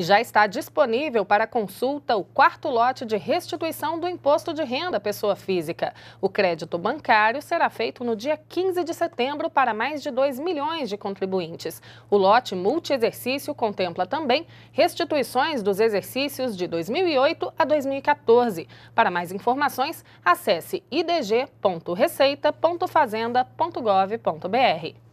E já está disponível para consulta o quarto lote de restituição do imposto de renda à pessoa física. O crédito bancário será feito no dia 15 de setembro para mais de 2 milhões de contribuintes. O lote multi-exercício contempla também restituições dos exercícios de 2008 a 2014. Para mais informações, acesse idg.receita.fazenda.gov.br.